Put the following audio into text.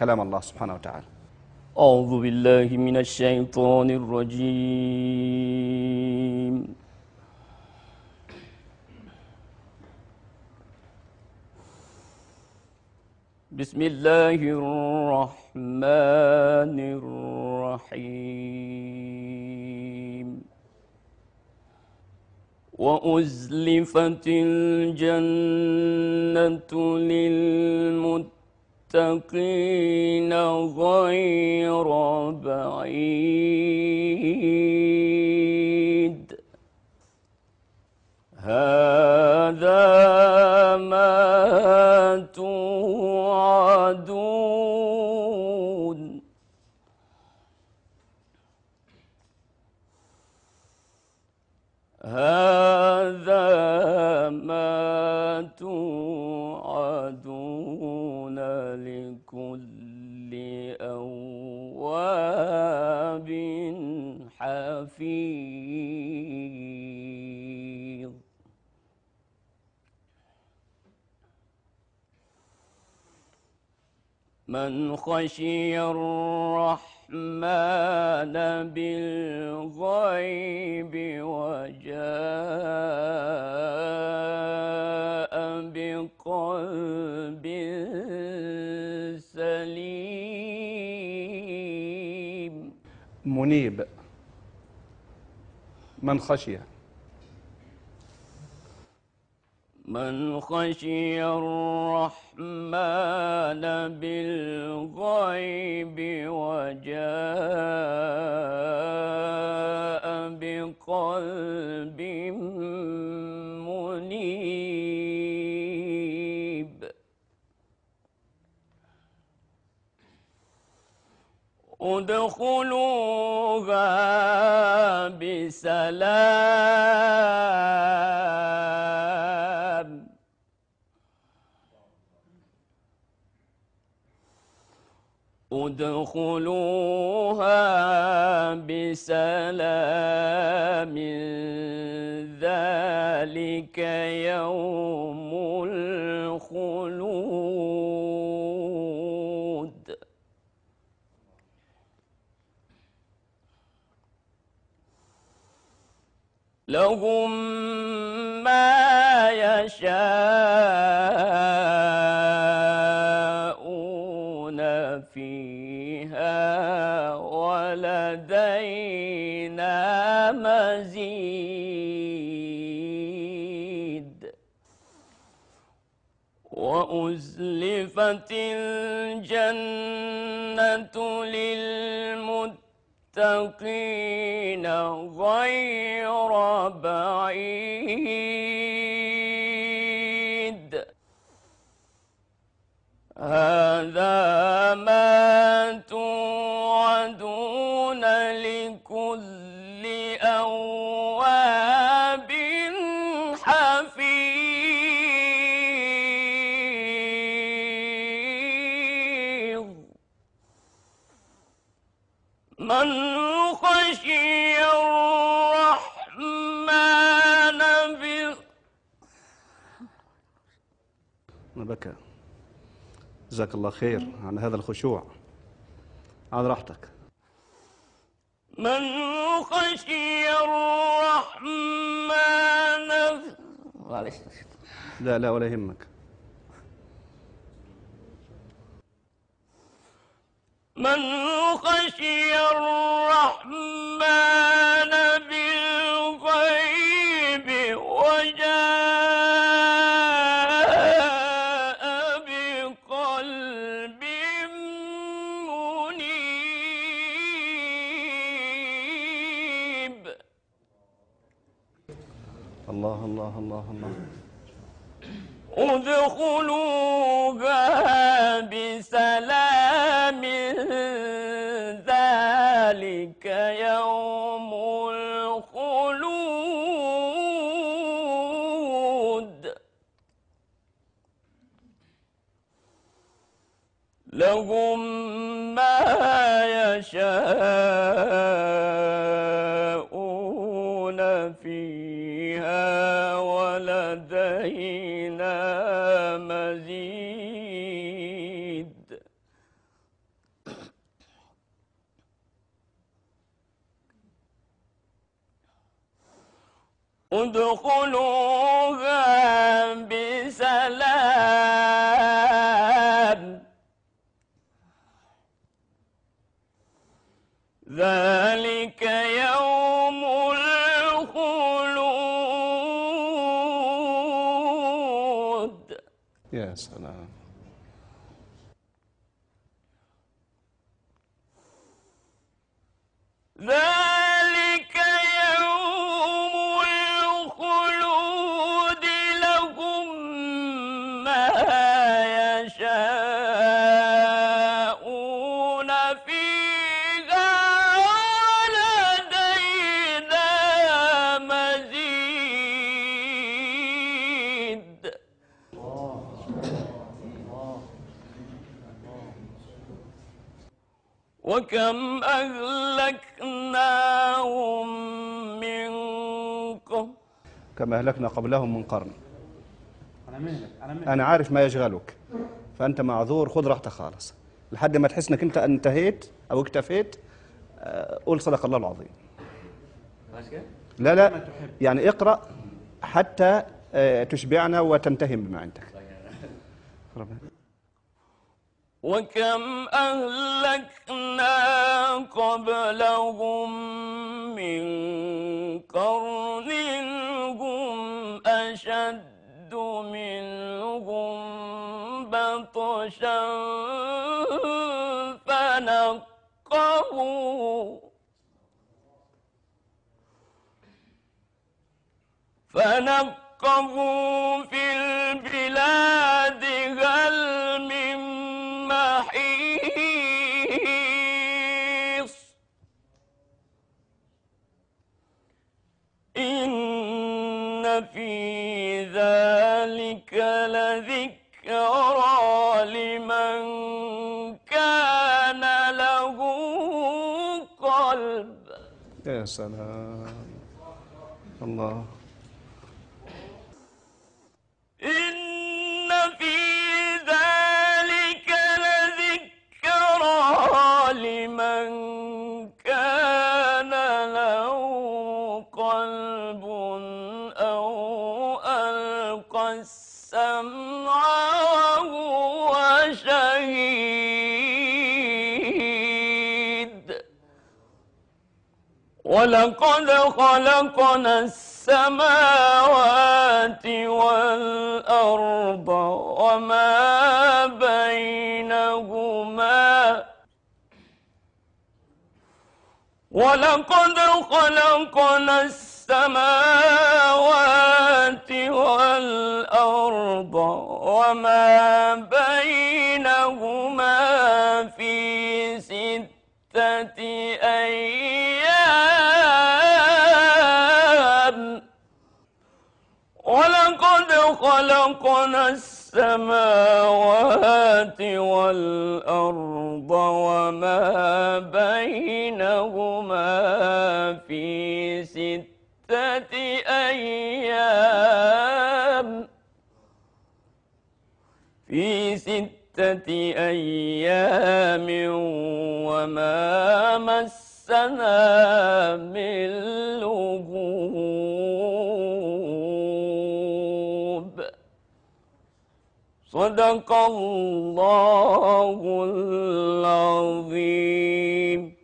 كلام الله سبحانه وتعالى أعوذ بالله من الشيطان الرجيم بسم الله الرحمن الرحيم وأزلفت الجنة للمتقين للمتقين غير بعيد هذا ما توعدون هذا ما توعدون كل أواب حفيظ من خشي الرحمن بالغيب وجاء منيب من خشي من خشي الرحمن بالغيب وجاء بقلب منيب ادخلوها بسلام ادخلوها بسلام ذلك يوم القيامة لهم ما يشاءون فيها ولدينا مزيد وأزلفت الجنة للمتقين للمتقين غير بعيد هذا ما توعدون لكل أول ما بكى جزاك الله خير عن هذا الخشوع على راحتك من خشي الرحمن معلش لا لا ولا يهمك من خشي الرحمن لهم ما يشاءون فيها ولدينا مزيد ادخلوها ذلك يوم وكم أهلكناهم من قبل كما أهلكنا قبلهم من قرن أنا مهلك أنا عارف ما يشغلك فأنت معذور خذ راحتك خالص لحد ما تحس إنك أنت انتهيت أو اكتفيت آه، قول صدق الله العظيم لا لا يعني اقرأ حتى آه، تشبعنا وتنتهي بما عندك طيب. وكم أهلكنا قبلهم من قرن هم أشد منهم بطشا فنقبوا فنقبوا في البلاد هل في ذلك لذكرى لمن كان له قلب يا سلام الله إن في ذلك لذكرى لمن كان له قلب ولقد خلقنا السماوات والأرض وما بينهما ولقد خلقنا السماوات والأرض وما بينهما خلقنا السماوات والأرض وما بينهما في ستة أيام في ستة أيام وما مسنا من لبوب صدق الله العظيم